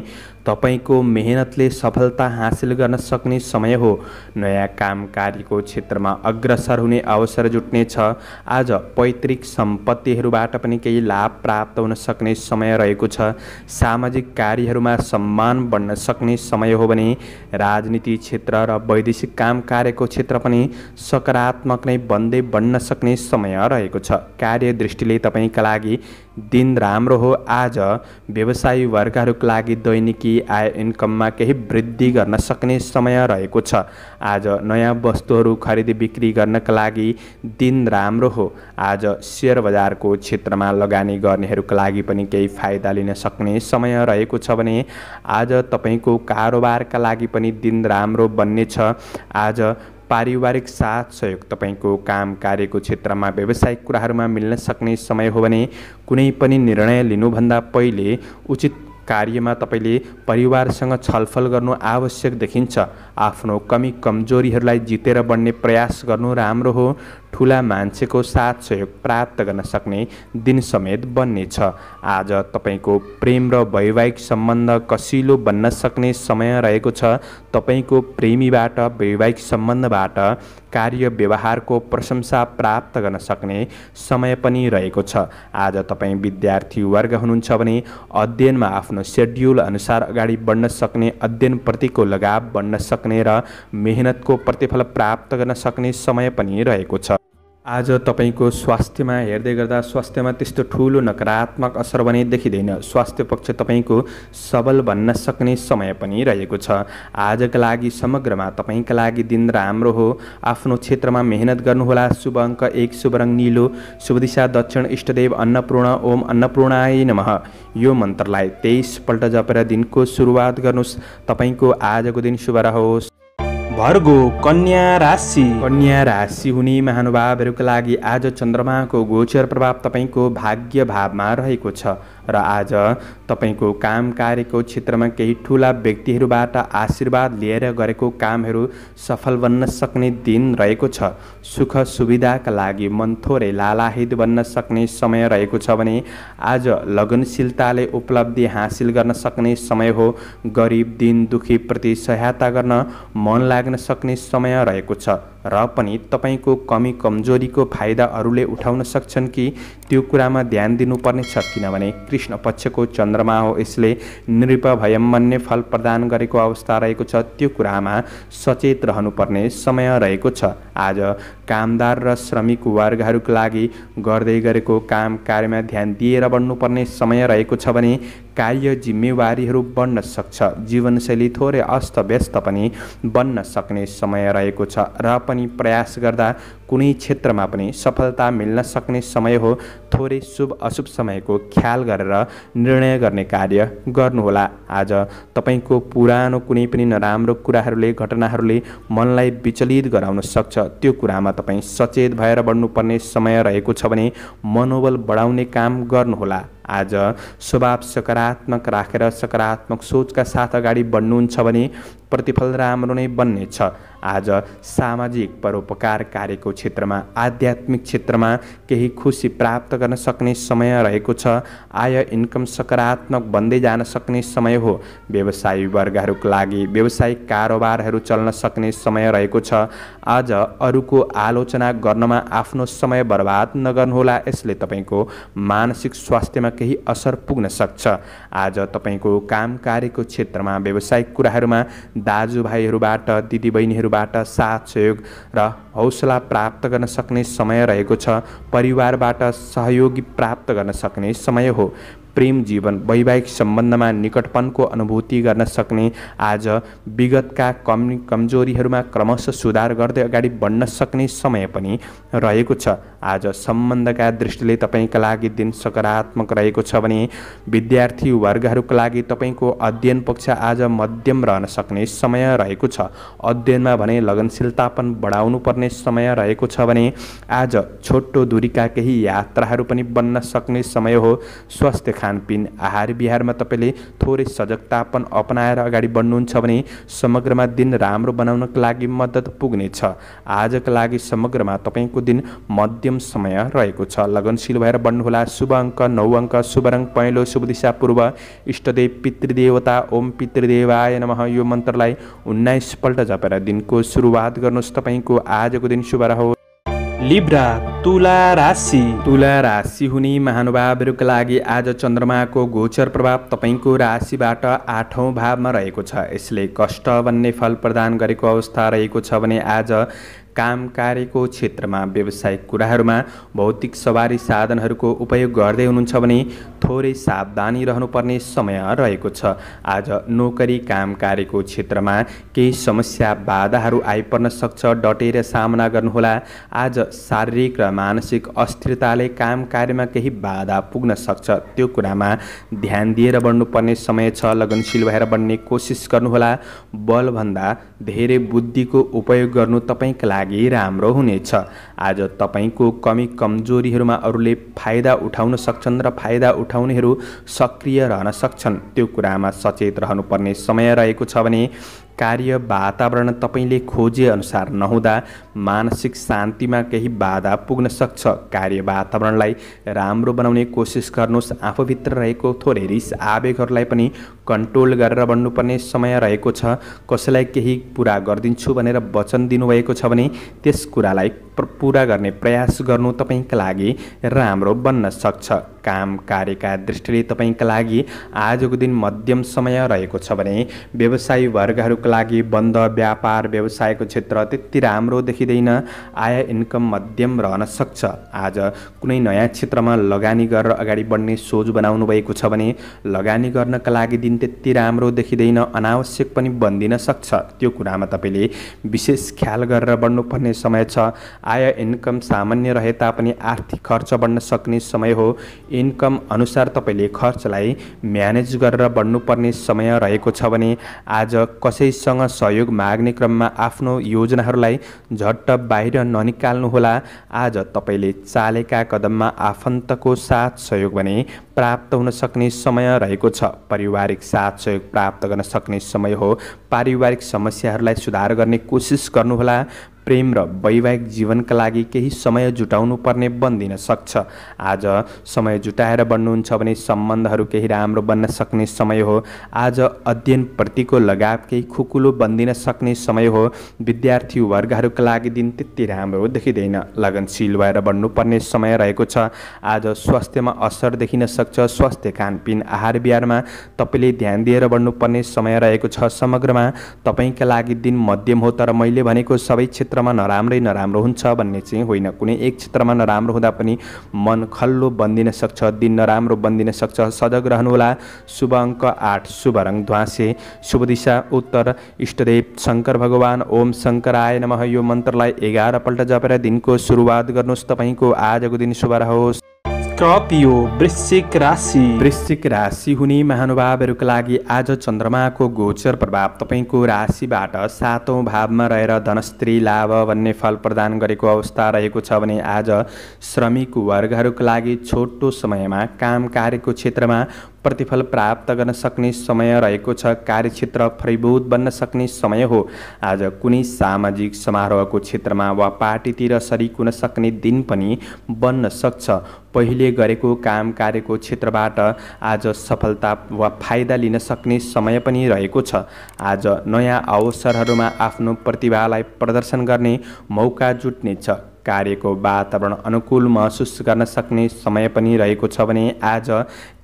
तपाईँको मेहनतले सफलता हासिल गर्न सक्ने समय हो नयाँ काम कार्यको क्षेत्रमा अग्रसर हुने अवसर जुट्ने छ आज पैतृक सम्पत्तिहरूबाट पनि केही लाभ प्राप्त हुन सक्ने समय रहेको छ सामाजिक कार्यहरूमा सम्मान बढ्न सक्ने समय हो भने राजनीति क्षेत्र र वैदेशिक काम कार्यको क्षेत्र पनि सकारात्मक नै बन्दै बन्न सक्ने समय रहेको छ कार्य दृष्टिले तपाईँका लागि दिन राम्रो हो आज व्यवसायी वर्गहरूको लागि दैनिकी आय इन्कममा केही वृद्धि गर्न सक्ने समय रहेको छ आज नयाँ वस्तुहरू खरिद बिक्री गर्नका लागि दिन राम्रो हो आज सेयर बजारको क्षेत्रमा लगानी गर्नेहरूका लागि पनि केही फाइदा लिन सक्ने समय रहेको छ भने आज तपाईँको कारोबारका लागि पनि दिन राम्रो बन्नेछ आज पारिवारिक साथ सहयोग तपाईँको काम कार्यको क्षेत्रमा व्यावसायिक कुराहरूमा मिल्न सक्ने समय हो भने कुनै पनि निर्णय लिनुभन्दा पहिले उचित कार्यमा तपाईँले परिवारसँग छलफल गर्नु आवश्यक देखिन्छ आफ्नो कमी कमजोरीहरूलाई जितेर बढ्ने प्रयास गर्नु राम्रो हो ठुला मान्छेको साथ सहयोग प्राप्त गर्न सक्ने दिन समेत बन्नेछ आज तपाईँको प्रेम र वैवाहिक सम्बन्ध कसिलो बन्न सक्ने समय रहेको छ तपाईँको प्रेमीबाट वैवाहिक सम्बन्धबाट कार्य व्यवहारको प्रशंसा प्राप्त गर्न सक्ने समय पनि रहेको छ आज तपाईँ विद्यार्थी वर्ग हुनुहुन्छ भने अध्ययनमा आफ्नो सेड्युल अनुसार अगाडि बढ्न सक्ने अध्ययनप्रतिको लगाव बढ्न सक्ने र मेहनतको प्रतिफल प्राप्त गर्न सक्ने समय पनि रहेको छ आज तपाईँको स्वास्थ्यमा हेर्दै गर्दा स्वास्थ्यमा त्यस्तो ठुलो नकारात्मक असर भने देखिँदैन स्वास्थ्य पक्ष तपाईँको सबल भन्न सक्ने समय पनि रहेको छ आजका लागि समग्रमा तपाईँका लागि दिन राम्रो हो आफ्नो क्षेत्रमा मेहनत गर्नुहोला शुभ अङ्क एक शुभ रङ निलो शुभ दिशा दक्षिण इष्टदेव अन्नपूर्ण ओम अन्नपूर्णाय नम यो मन्त्रलाई तेइसपल्ट जपेर दिनको सुरुवात गर्नुहोस् तपाईँको आजको दिन शुभ रहोस् भर्गो कन्या राशि कन्या राशि हुने महानुभावहरूको लागि आज चन्द्रमाको गोचर प्रभाव तपाईँको भाग्य भावमा रहेको छ र आज तपाईँको काम कार्यको क्षेत्रमा केही ठुला व्यक्तिहरूबाट आशीर्वाद लिएर गरेको कामहरू सफल बन्न सक्ने दिन रहेको छ सुख सुविधाका लागि मन थोरै लालाहित बन्न सक्ने समय रहेको छ भने आज लगनशीलताले उपलब्धि हासिल गर्न सक्ने समय हो गरिब दिन दुखीप्रति सहायता गर्न मन लाग्न सक्ने समय रहेको छ र पनि तपाईँको कमी कमजोरीको फाइदा अरूले उठाउन सक्छन् कि त्यो कुरामा ध्यान दिनुपर्नेछ किनभने कृष्ण पक्षको चन्द्रमा हो यसले नृप भयम भन्ने फल प्रदान गरेको अवस्था रहेको छ त्यो कुरामा सचेत रहनुपर्ने समय रहेको छ आज कामदार र श्रमिक वर्गहरूको लागि गर्दै गरेको काम कार्यमा ध्यान दिएर बढ्नुपर्ने समय रहेको छ भने कार्य जिम्मेवारीहरू बन्न सक्छ जीवनशैली थोरै अस्त व्यस्त पनि बन्न सक्ने समय रहेको छ र पनि प्रयास गर्दा कुनै क्षेत्रमा पनि सफलता मिल्न सक्ने समय हो थोरै शुभ अशुभ समयको ख्याल गरेर निर्णय गर्ने कार्य गर्नुहोला आज तपाईँको पुरानो कुनै पनि नराम्रो कुराहरूले घटनाहरूले मनलाई विचलित गराउन सक्छ त्यो कुरामा तपाईँ सचेत भएर बढ्नुपर्ने समय रहेको छ भने मनोबल बढाउने काम गर्नुहोला आज स्वभाव सकारात्मक राखेर सकारात्मक सोचका साथ अगाडि बढ्नुहुन्छ भने प्रतिफल राम्रो नै बन्नेछ आज सामाजिक परोपकार कार्यको क्षेत्रमा आध्यात्मिक क्षेत्रमा केही खुसी प्राप्त गर्न सक्ने समय रहेको छ आय इन्कम सकारात्मक बन्दै जान सक्ने समय हो व्यवसायी वर्गहरूको लागि व्यवसायिक कारोबारहरू चल्न सक्ने समय रहेको छ आज अरूको आलोचना गर्नमा आफ्नो समय बर्बाद नगर्नुहोला यसले तपाईँको मानसिक स्वास्थ्यमा केही असर पुग्न सक्छ आज तपाईँको काम कार्यको क्षेत्रमा व्यावसायिक कुराहरूमा दाजुभाइहरूबाट दिदीबहिनीहरू बाट साथ सहयोग र हौसला प्राप्त गर्न सक्ने समय रहेको छ परिवारबाट सहयोगी प्राप्त गर्न सक्ने समय हो प्रेम जीवन वैवाहिक सम्बन्धमा निकटपनको अनुभूति गर्न सक्ने आज विगतका कम कमजोरीहरूमा क्रमशः सुधार गर्दै अगाडि बढ्न सक्ने समय पनि रहेको छ आज सम्बन्धका दृष्टिले तपाईँका लागि दिन सकारात्मक रहेको छ भने विद्यार्थी वर्गहरूका लागि तपाईँको अध्ययन पक्ष आज मध्यम रहन सक्ने समय रहेको छ अध्ययनमा भने लगनशीलतापन बढाउनु पर्ने समय रहेको छ भने आज छोटो दुरीका केही यात्राहरू पनि बन्न सक्ने समय हो स्वास्थ्य खानपिन आहार विहारमा तपाईँले थोरै सजगतापन अपनाएर अगाडि बढ्नुहुन्छ भने समग्रमा दिन राम्रो बनाउनका लागि मद्दत पुग्नेछ आजका लागि समग्रमा तपाईँको दिन मध्यम अन्तिम समय रहेको छ लगनशील भएर बढ्नुहोला शुभ अङ्क नौ अङ्क शुभ रङ पहेँलो शुभ दिशा पूर्व इष्टदेव पितृदेवता ओम पितृदेवाय नम यो मन्त्रलाई उन्नाइसपल्ट जपेर दिनको सुरुवात गर्नुहोस् तपाईँको आजको दिन शुभ रह लिब्रा तुला राशि तुला राशि हुने महानुभावहरूका लागि आज चन्द्रमाको गोचर प्रभाव तपाईँको राशिबाट आठौँ भावमा रहेको छ यसले कष्ट भन्ने फल प्रदान गरेको अवस्था रहेको छ भने आज काम कार्यको क्षेत्रमा व्यावसायिक कुराहरूमा भौतिक सवारी साधनहरूको उपयोग गर्दै हुनुहुन्छ भने थोरै सावधानी रहनुपर्ने समय रहेको छ आज नोकरी काम कार्यको क्षेत्रमा केही समस्या बाधाहरू आइपर्न सक्छ डटेर सामना गर्नुहोला आज शारीरिक र मानसिक अस्थिरताले काम कार्यमा केही बाधा पुग्न सक्छ त्यो कुरामा ध्यान दिएर बढ्नुपर्ने समय छ लगनशील भएर बढ्ने कोसिस गर्नुहोला बलभन्दा धेरै बुद्धिको उपयोग गर्नु तपाईँका लागि लागि राम्रो हुनेछ आज तपाईँको कमी कमजोरीहरूमा अरूले फाइदा उठाउन सक्छन् र फाइदा उठाउनेहरू सक्रिय रहन सक्छन् त्यो कुरामा सचेत रहनुपर्ने समय रहेको छ भने कार्य वातावरण तपाईँले खोजेअनुसार नहुँदा मानसिक शान्तिमा केही बाधा पुग्न सक्छ कार्य वातावरणलाई राम्रो बनाउने कोसिस गर्नुहोस् आफूभित्र रहेको थोरै रिस आवेगहरूलाई पनि कन्ट्रोल गरेर बन्नुपर्ने समय रहेको छ कसैलाई केही पुरा गरिदिन्छु भनेर वचन दिनुभएको छ भने त्यस कुरालाई पुरा गर्ने प्रयास गर्नु तपाईँका लागि राम्रो बन्न सक्छ काम कार्यका दृष्टिले तपाईँका लागि आजको दिन मध्यम समय रहेको छ भने व्यवसायी वर्गहरूको लागि बन्द व्यापार व्यवसायको क्षेत्र त्यति राम्रो देखिँदैन आय इन्कम मध्यम रहन सक्छ आज कुनै नयाँ क्षेत्रमा लगानी गरेर अगाडि बढ्ने सोच बनाउनु भएको छ भने लगानी गर्नका लागि दिन त्यति राम्रो देखिँदैन अनावश्यक पनि बन्दिन सक्छ त्यो कुरामा तपाईँले विशेष ख्याल गरेर बढ्नुपर्ने समय छ आय इन्कम सामान्य रहे तापनि आर्थिक खर्च बढ्न सक्ने समय हो इन्कम अनुसार तपाईँले खर्चलाई म्यानेज गरेर बढ्नुपर्ने समय रहेको छ भने आज कसैसँग सहयोग माग्ने क्रममा आफ्नो योजनाहरूलाई झट्ट बाहिर ननिकाल्नुहोला आज तपाईँले चालेका कदममा आफन्तको साथ सहयोग भने प्राप्त हुन सक्ने समय रहेको छ पारिवारिक साथ सहयोग प्राप्त गर्न सक्ने समय हो पारिवारिक समस्याहरूलाई सुधार गर्ने कोसिस गर्नुहोला प्रेम र वैवाहिक जीवनका लागि केही समय जुटाउनु पर्ने बनिदिन सक्छ आज समय जुटाएर बन्नुहुन्छ भने सम्बन्धहरू केही राम्रो बन्न सक्ने समय हो आज अध्ययनप्रतिको लगाव केही खुकुलो बनिदिन सक्ने समय हो विद्यार्थी वर्गहरूका लागि दिन त्यति राम्रो देखिँदैन लगनशील भएर बढ्नुपर्ने समय रहेको छ आज स्वास्थ्यमा असर देखिन सक्छ स्वास्थ्य खानपिन आहार बिहारमा तपाईँले ध्यान दिएर बढ्नुपर्ने समय रहेको छ समग्रमा तपाईँका लागि दिन मध्यम हो तर मैले भनेको सबै क्षेत्र क्षेत्रमा नराम्रै नराम्रो हुन्छ भन्ने चाहिँ होइन कुनै एक क्षेत्रमा नराम्रो हुँदा पनि मन खल्लो बनिदिन सक्छ दिन नराम्रो बनिदिन सक्छ सजग रहनुहोला शुभ अङ्क आठ शुभ रङ ध्वासे शुभ दिशा उत्तर इष्टदेव शङ्कर भगवान् ओम शङ्कराय नमः यो मन्त्रलाई एघारपल्ट जपेर दिनको सुरुवात गर्नुहोस् तपाईँको आजको दिन शुभ रहोस् स्कर्पियो वृश्चिक राशि वृश्चिक राशि हुने महानुभावहरूको लागि आज चन्द्रमाको गोचर प्रभाव तपाईँको राशिबाट सातौँ भावमा रहेर धनस्त्री लाभ भन्ने फल प्रदान गरेको अवस्था रहेको छ भने आज श्रमिक वर्गहरूको लागि छोटो समयमा काम कार्यको क्षेत्रमा प्रतिफल प्राप्त गर्न सक्ने समय रहेको छ कार्यक्षेत्र फरीभूत बन्न सक्ने समय हो आज कुनै सामाजिक समारोहको क्षेत्रमा वा पार्टीतिर सरी कुन सक्ने दिन पनि बन्न सक्छ पहिले गरेको काम कार्यको क्षेत्रबाट आज सफलता वा फाइदा लिन सक्ने समय पनि रहेको छ आज नयाँ अवसरहरूमा आफ्नो प्रतिभालाई प्रदर्शन गर्ने मौका जुट्नेछ कार्यको वातावरण अनुकूल महसुस गर्न सक्ने समय पनि रहेको छ भने आज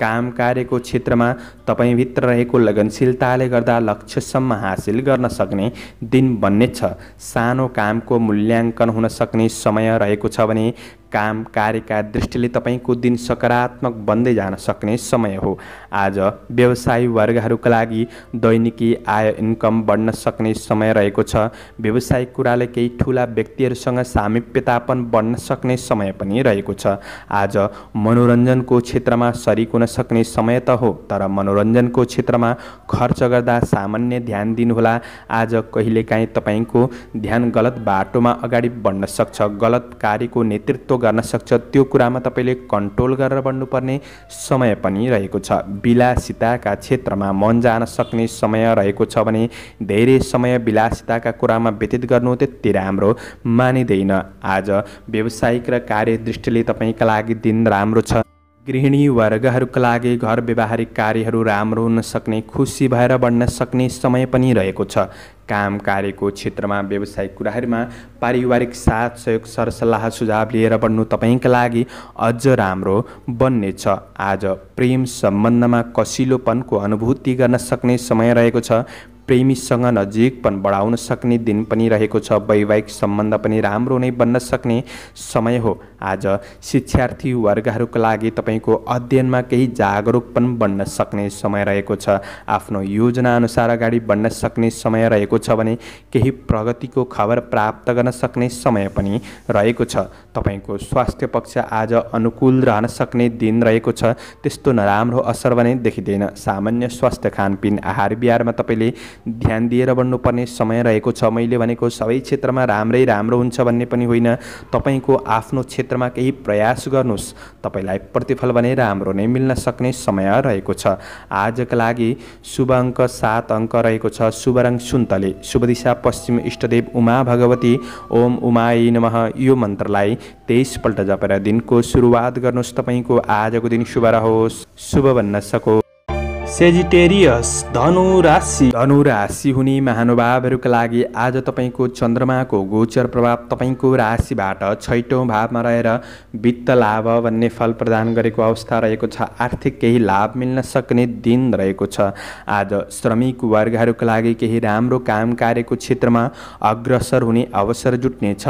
काम कार्यको क्षेत्रमा तपाईँभित्र रहेको लगनशीलताले गर्दा लक्ष्यसम्म हासिल गर्न सक्ने दिन बन्ने छ सानो कामको मूल्याङ्कन हुन सक्ने समय रहेको छ भने काम कार्यका दृष्टिले तपाईँको दिन सकारात्मक बन्दै जान सक्ने समय हो आज व्यवसायी वर्गहरूका लागि दैनिकी आय इन्कम बढ्न सक्ने समय रहेको छ व्यवसायिक कुराले केही ठुला व्यक्तिहरूसँग सामिप्यतापन बढ्न सक्ने समय पनि रहेको छ आज मनोरञ्जनको क्षेत्रमा सरिक हुन सक्ने समय त हो तर मनोरञ्जनको क्षेत्रमा खर्च गर्दा सामान्य ध्यान दिनुहोला आज कहिलेकाहीँ तपाईँको ध्यान गलत बाटोमा अगाडि बढ्न सक्छ गलत कार्यको नेतृत्व गर्न सक्छ त्यो कुरामा तपाईँले कन्ट्रोल गरेर बढ्नुपर्ने समय पनि रहेको छ विलासिताका क्षेत्रमा मन जान सक्ने समय रहेको छ भने धेरै समय विलासिताका कुरामा व्यतीत गर्नु त्यति राम्रो मानिँदैन आज व्यावसायिक र दृष्टिले तपाईँका लागि दिन राम्रो छ गृहिणी वर्गहरूका लागि घर व्यवहारिक कार्यहरू राम्रो हुन सक्ने खुसी भएर बढ्न सक्ने समय पनि रहेको छ काम कार्यको क्षेत्रमा व्यवसायिक कुराहरूमा पारिवारिक साथ सहयोग सरसल्लाह सुझाव लिएर बढ्नु तपाईँका लागि अझ राम्रो बन्नेछ आज प्रेम सम्बन्धमा कसिलोपनको अनुभूति गर्न सक्ने समय रहेको छ प्रेमीसँग नजिक पनि बढाउन सक्ने दिन पनि रहेको छ वैवाहिक सम्बन्ध पनि राम्रो नै बन्न सक्ने समय हो आज शिक्षार्थी वर्गहरूको लागि तपाईँको अध्ययनमा केही जागरुक पनि बन्न सक्ने समय रहेको छ आफ्नो योजनाअनुसार अगाडि बढ्न सक्ने समय रहेको छ भने केही प्रगतिको खबर प्राप्त गर्न सक्ने समय पनि रहेको छ तपाईँको स्वास्थ्य पक्ष आज अनुकूल रहन सक्ने दिन रहेको छ त्यस्तो नराम्रो असर भने देखिँदैन सामान्य स्वास्थ्य खानपिन आहार बिहारमा तपाईँले ध्यान दिएर बढ्नुपर्ने समय रहेको छ मैले भनेको सबै क्षेत्रमा राम्रै राम्रो हुन्छ भन्ने पनि होइन तपाईँको आफ्नो क्षेत्रमा केही प्रयास गर्नुहोस् तपाईँलाई प्रतिफल भने राम्रो नै मिल्न सक्ने समय रहेको छ आजका लागि शुभ अङ्क सात अङ्क रहेको छ शुभ रङ सुन्तले शुभ दिशा पश्चिम इष्टदेव उमा भगवती ओम उमाई नमः यो मन्त्रलाई तेइसपल्ट जपेर दिनको सुरुवात गर्नुहोस् तपाईँको आजको दिन शुभ रहोस् शुभ भन्न सको सेजिटेरियस धनु राशि धनु राशि हुने महानुभावहरूका लागि आज तपाईँको चन्द्रमाको गोचर प्रभाव तपाईँको राशिबाट छैटौँ भावमा रहेर वित्त लाभ भन्ने फल प्रदान गरेको अवस्था रहेको छ आर्थिक केही लाभ मिल्न सक्ने दिन रहेको छ आज श्रमिक वर्गहरूका लागि केही राम्रो काम कार्यको क्षेत्रमा अग्रसर हुने अवसर जुट्नेछ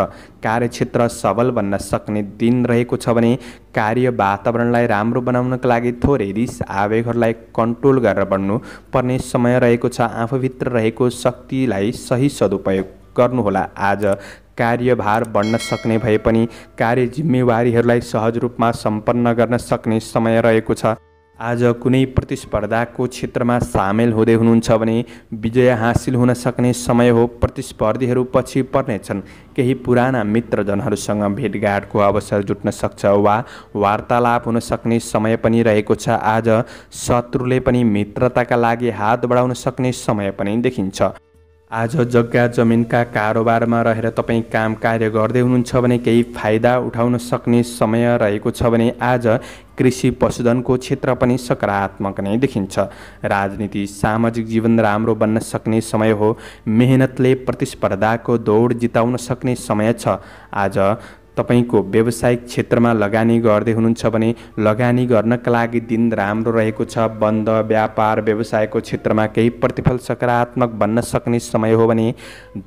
कार्यक्षेत्र सबल बन्न सक्ने दिन रहेको छ भने कार्य वातावरणलाई राम्रो बनाउनका लागि थोरै रिस आवेगहरूलाई कन्ट्रोल गरेर बढ्नु पर्ने समय रहेको छ आफूभित्र रहेको शक्तिलाई सही सदुपयोग गर्नुहोला आज कार्यभार बढ्न सक्ने भए पनि कार्य जिम्मेवारीहरूलाई सहज रूपमा सम्पन्न गर्न सक्ने समय रहेको छ आज कुनै प्रतिस्पर्धाको क्षेत्रमा सामेल हुँदै हुनुहुन्छ भने विजय हासिल हुन सक्ने समय हो प्रतिस्पर्धीहरू पछि पर्नेछन् केही पुराना मित्रजनहरूसँग भेटघाटको अवसर जुट्न सक्छ वा वार्तालाप हुन सक्ने समय पनि रहेको छ आज शत्रुले पनि मित्रताका लागि हात बढाउन सक्ने समय पनि देखिन्छ आज जग्गा जमिनका कारोबारमा रहेर तपाईँ काम कार्य गर्दै हुनुहुन्छ भने केही फाइदा उठाउन सक्ने समय रहेको छ भने आज कृषि पशुधनको क्षेत्र पनि सकारात्मक नै देखिन्छ राजनीति सामाजिक जीवन राम्रो बन्न सक्ने समय हो मेहनतले प्रतिस्पर्धाको दौड जिताउन सक्ने समय छ आज तपाईँको व्यवसायिक क्षेत्रमा लगानी गर्दै हुनुहुन्छ भने लगानी गर्नका लागि दिन राम्रो रहेको छ बन्द व्यापार व्यवसायको क्षेत्रमा केही प्रतिफल सकारात्मक बन्न सक्ने समय हो भने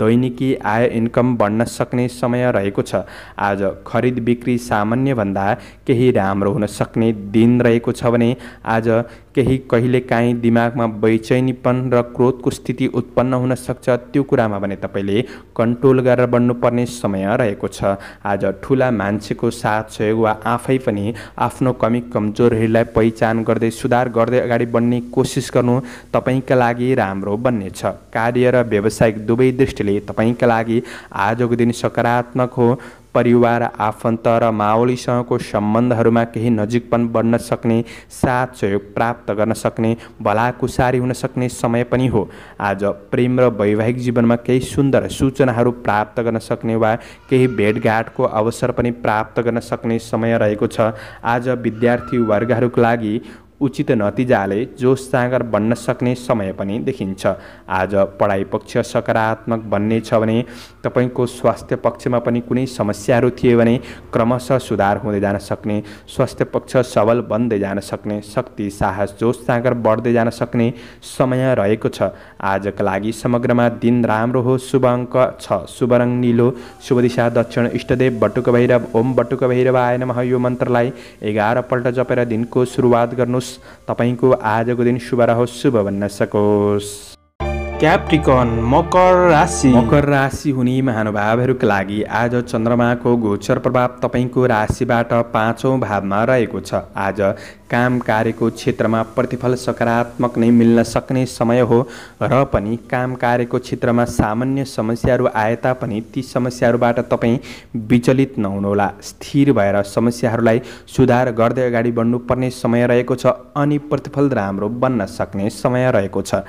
दैनिकी आय इन्कम बढ्न सक्ने समय रहेको छ आज खरिद बिक्री सामान्यभन्दा केही राम्रो हुन सक्ने दिन रहेको छ भने आज केही कहिलेकाहीँ दिमागमा बेचैनीपन र क्रोधको स्थिति उत्पन्न हुन सक्छ त्यो कुरामा भने तपाईँले कन्ट्रोल गरेर बढ्नुपर्ने समय रहेको छ आज ठुला मान्छेको साथ सहयोग वा आफै पनि आफ्नो कमी कमजोरहरूलाई पहिचान गर्दै सुधार गर्दै अगाडि बढ्ने कोसिस गर्नु तपाईँका लागि राम्रो बन्नेछ कार्य र व्यावसायिक दुवै दृष्टिले तपाईँका लागि आजको दिन सकारात्मक हो परिवार आफन्त र माओलीसँगको सम्बन्धहरूमा केही नजिकपन बढ्न सक्ने साथ सहयोग प्राप्त गर्न सक्ने भलाकुसारी हुन सक्ने समय पनि हो आज प्रेम र वैवाहिक जीवनमा केही सुन्दर सूचनाहरू प्राप्त गर्न सक्ने वा केही भेटघाटको अवसर पनि प्राप्त गर्न सक्ने समय रहेको छ आज वर्गहरूको लागि उचित नतिजाले जोस जाँगर बन्न सक्ने समय पनि देखिन्छ आज पढाइ पक्ष सकारात्मक बन्ने छ भने तपाईँको स्वास्थ्य पक्षमा पनि कुनै समस्याहरू थिए भने क्रमशः सुधार हुँदै जान सक्ने स्वास्थ्य पक्ष सबल बन्दै जान सक्ने शक्ति साहस जोस जाँगर बढ्दै जान सक्ने समय रहेको छ आजका लागि समग्रमा दिन राम्रो हो शुभ अङ्क छ शुभ निलो शुभ दिशा दक्षिण इष्टदेव बटुक भैरव ओम बटुक भैरव आय नमः यो मन्त्रलाई एघारपल्ट जपेर दिनको सुरुवात गर्नुहोस् तपाईँको आजको दिन शुभ रहोस् शुभ भन्न सकोस् क्याप्टिकन मकर राशि मकर राशि हुने महानुभावहरूका लागि आज चन्द्रमाको गोचर प्रभाव तपाईँको राशिबाट पाँचौँ भावमा रहेको छ आज काम कार्यको क्षेत्रमा प्रतिफल सकारात्मक नै मिल्न सक्ने समय हो र पनि काम कार्यको क्षेत्रमा सामान्य समस्याहरू आए तापनि ती समस्याहरूबाट तपाईँ विचलित नहुनुहोला स्थिर भएर समस्याहरूलाई सुधार गर्दै अगाडि बढ्नुपर्ने समय रहेको छ अनि प्रतिफल राम्रो बन्न सक्ने समय रहेको छ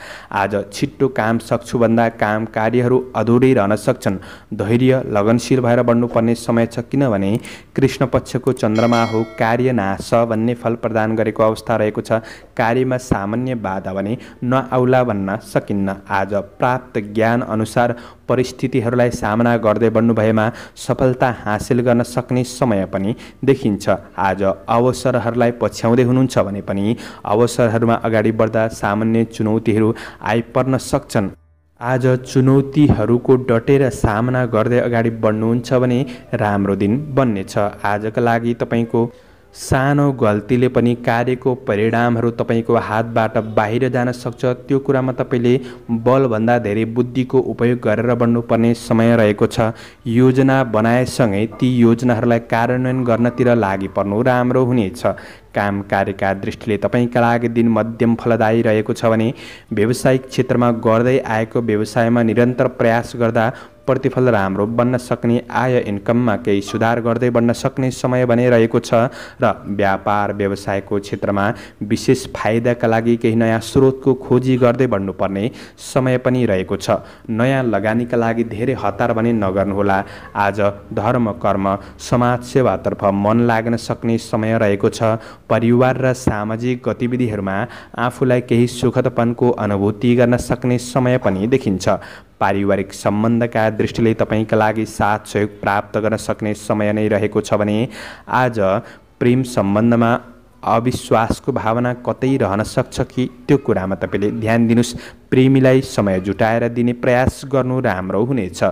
आज छिट्टो काम सक्छु भन्दा काम कार्यहरू अधुरै रहन सक्छन् धैर्य लगनशील भएर बढ्नुपर्ने समय छ किनभने कृष्ण पक्षको चन्द्रमा हो कार्य नाश भन्ने फल प्रदान गरेको अवस्था रहेको छ कार्यमा सामान्य बाधा भने नआउला भन्न सकिन्न आज प्राप्त ज्ञान अनुसार परिस्थितिहरूलाई सामना गर्दै भएमा सफलता हासिल गर्न सक्ने समय पनि देखिन्छ आज अवसरहरूलाई पछ्याउँदै हुनुहुन्छ भने पनि अवसरहरूमा अगाडि बढ्दा सामान्य चुनौतीहरू आइपर्न सक्छन् आज चुनौतीहरूको डटेर सामना गर्दै अगाडि बढ्नुहुन्छ भने राम्रो दिन बन्नेछ आजका लागि तपाईँको सानो गल्तीले पनि कार्यको परिणामहरू तपाईँको हातबाट बाहिर जान सक्छ त्यो कुरामा तपाईँले बलभन्दा धेरै बुद्धिको उपयोग गरेर बन्नुपर्ने समय रहेको छ योजना बनाएसँगै ती योजनाहरूलाई कार्यान्वयन गर्नतिर लागि पर्नु राम्रो हुनेछ काम कार्यका दृष्टिले तपाईँका लागि दिन मध्यम फलदायी रहेको छ भने व्यावसायिक क्षेत्रमा गर्दै आएको व्यवसायमा निरन्तर प्रयास गर्दा प्रतिफल र हाम्रो बन्न सक्ने आय इन्कममा केही सुधार गर्दै बन्न सक्ने समय बनिरहेको छ र व्यापार व्यवसायको क्षेत्रमा विशेष फाइदाका लागि केही नयाँ स्रोतको खोजी गर्दै बढ्नुपर्ने समय पनि रहेको छ नयाँ लगानीका लागि धेरै हतार भने नगर्नुहोला आज धर्म कर्म समाजसेवातर्फ मन लाग्न सक्ने समय रहेको छ परिवार र सामाजिक गतिविधिहरूमा आफूलाई केही सुखदपनको अनुभूति गर्न सक्ने समय पनि देखिन्छ पारिवारिक सम्बन्धका दृष्टिले तपाईँका लागि साथ सहयोग प्राप्त गर्न सक्ने समय नै रहेको छ भने आज प्रेम सम्बन्धमा अविश्वासको भावना कतै रहन सक्छ कि त्यो कुरामा तपाईँले ध्यान दिनुहोस् प्रेमीलाई समय जुटाएर दिने प्रयास गर्नु राम्रो हुनेछ